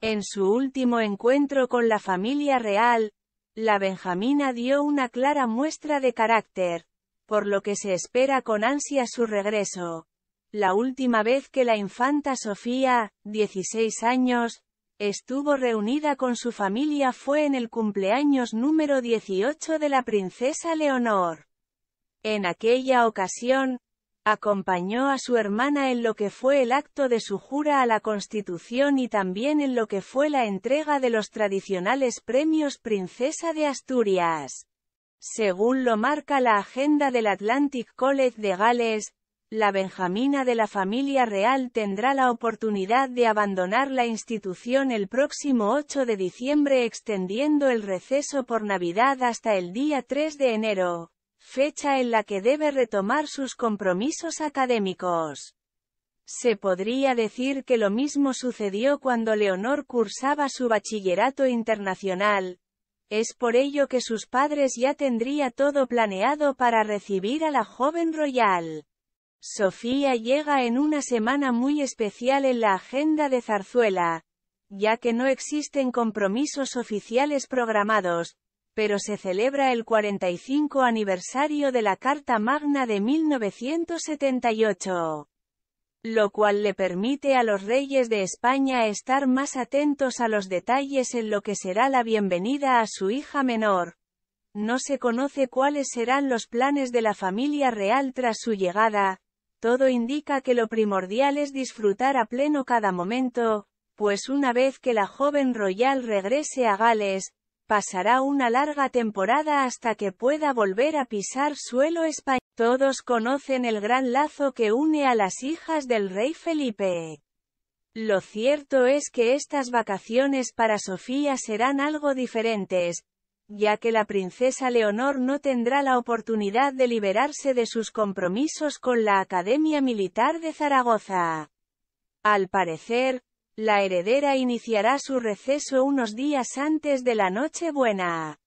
En su último encuentro con la familia real, la Benjamina dio una clara muestra de carácter, por lo que se espera con ansia su regreso. La última vez que la infanta Sofía, 16 años, estuvo reunida con su familia fue en el cumpleaños número 18 de la princesa Leonor. En aquella ocasión, Acompañó a su hermana en lo que fue el acto de su jura a la Constitución y también en lo que fue la entrega de los tradicionales premios Princesa de Asturias. Según lo marca la agenda del Atlantic College de Gales, la Benjamina de la familia real tendrá la oportunidad de abandonar la institución el próximo 8 de diciembre extendiendo el receso por Navidad hasta el día 3 de enero fecha en la que debe retomar sus compromisos académicos. Se podría decir que lo mismo sucedió cuando Leonor cursaba su bachillerato internacional. Es por ello que sus padres ya tendría todo planeado para recibir a la joven royal. Sofía llega en una semana muy especial en la agenda de Zarzuela, ya que no existen compromisos oficiales programados, pero se celebra el 45 aniversario de la Carta Magna de 1978 lo cual le permite a los reyes de España estar más atentos a los detalles en lo que será la bienvenida a su hija menor. No se conoce cuáles serán los planes de la familia real tras su llegada, todo indica que lo primordial es disfrutar a pleno cada momento, pues una vez que la joven royal regrese a Gales, pasará una larga temporada hasta que pueda volver a pisar suelo español. Todos conocen el gran lazo que une a las hijas del rey Felipe. Lo cierto es que estas vacaciones para Sofía serán algo diferentes, ya que la princesa Leonor no tendrá la oportunidad de liberarse de sus compromisos con la Academia Militar de Zaragoza. Al parecer, la heredera iniciará su receso unos días antes de la Nochebuena.